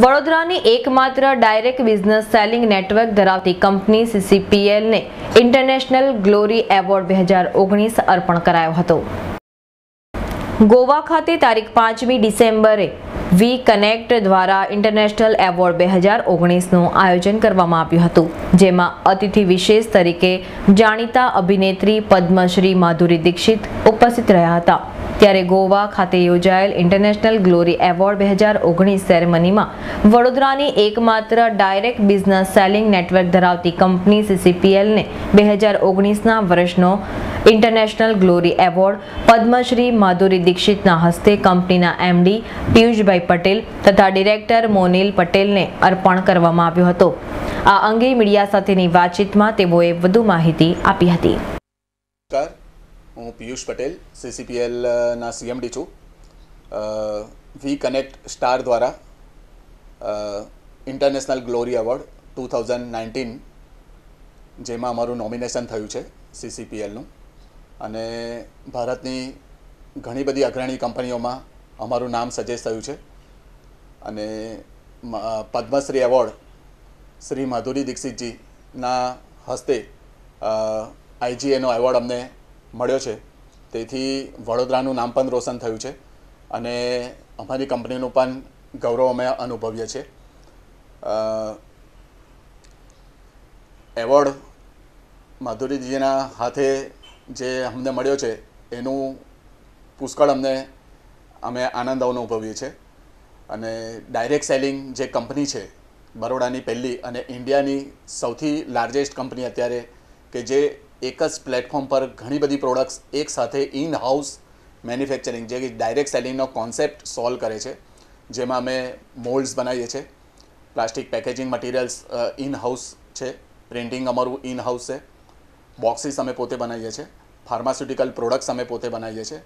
વડોદરાની એકમાત્ર direct business selling network ધરાવતી કંપની સીસીપીએલને ઇન્ટરનેશનલ ગ્લોરી એવોર્ડ બે હજાર ઓગણીસ અર્પણ કરાયો હતો ગોવા ખાતે તારીખ પાંચમી ડિસેમ્બરે વી કનેક્ટ દ્વારા ઇન્ટરનેશનલ એવોર્ડ બે હજાર ઓગણીસનું આયોજન કરવામાં આવ્યું હતું જેમાં અતિથિ વિશેષ તરીકે જાણીતા અભિનેત્રી પદ્મશ્રી માધુરી દીક્ષિત ઉપસ્થિત રહ્યા હતા ત્યારે ગોવા ખાતે યોજાયેલ ઇન્ટરનેશનલ ગ્લોરી એવોર્ડ બે હજાર ઓગણીસ સેરેમનીમાં વડોદરાની એકમાત્ર ડાયરેક્ટ બિઝનેસ સેલિંગ નેટવર્ક ધરાવતી કંપની સીસીપીએલને બે હજાર ઓગણીસના વર્ષનો international glory award Padmashri Madhuri દીક્ષિતના હસ્તે કંપનીના એમડી પિયુષભાઈ પટેલ તથા ડિરેક્ટર મોનિલ પટેલને અર્પણ કરવામાં આવ્યો હતો આ અંગે મીડિયા સાથેની વાતચીતમાં તેઓએ વધુ માહિતી આપી હતી હું પિયુષ પટેલ સીસીપીએલના સીએમડી છું વી કનેક્ટ સ્ટાર દ્વારા international glory award two thousand nineteen જેમાં અમારું નોમિનેશન થયું છે સીસીપીએલનું અને ભારતની ઘણી બધી અગ્રણી કંપનીઓમાં અમારું નામ સજેસ્ટ થયું છે અને પદ્મશ્રી એવોર્ડ શ્રી માધુરી દીક્ષિતજીના હસ્તે આઈજીએનો એવોર્ડ અમને મળ્યો છે તેથી વડોદરાનું નામ પણ રોશન થયું છે અને અમારી કંપનીનું પણ ગૌરવ અમે અનુભવીએ છીએ એવોર્ડ માધુરીજીના હાથે જે અમને મળ્યો છે એનું પુષ્કળ અમને અમે આનંદ અનુભવીએ છીએ અને ડાયરેક્ટ સેલિંગ જે કંપની છે બરોડાની પહેલી અને ઇન્ડિયાની સૌથી લાર્જેસ્ટ કંપની અત્યારે કે જે એક જ પ્લેટફોર્મ પર ઘણી બધી પ્રોડક્ટ્સ એક સાથે ઇન હાઉસ મેન્યુફેક્ચરિંગ જે ડાયરેક્ટ સેલિંગનો કોન્સેપ્ટ સોલ્વ કરે છે જેમાં અમે મોલ્ડ્સ બનાવીએ છીએ plastic packaging materials in house છે પ્રિન્ટિંગ અમારું ઇન હાઉસ છે બોક્સિસ અમે પોતે બનાવીએ છીએ ફાર્માસ્યુટિકલ પ્રોડક્ટ્સ અમે પોતે બનાવીએ છીએ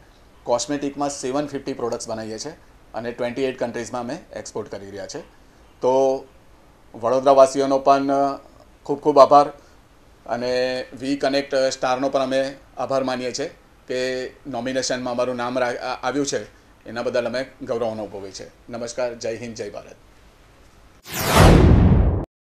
કોસ્મેટિકમાં સેવન ફિફ્ટી પ્રોડક્ટ્સ બનાવીએ છીએ અને ટ્વેન્ટી એટ કન્ટ્રીઝમાં અમે એક્સપોર્ટ કરી રહ્યા છે તો વડોદરાવાસીઓનો પણ ખૂબ ખૂબ આભાર અને વી કનેક્ટ સ્ટારનો પણ અમે આભાર માનીએ છીએ કે નોમિનેશનમાં અમારું નામ આવ્યું છે એના બદલ અમે ગૌરવ અનુભવી છે નમસ્કાર જય હિન્દ જય ભારત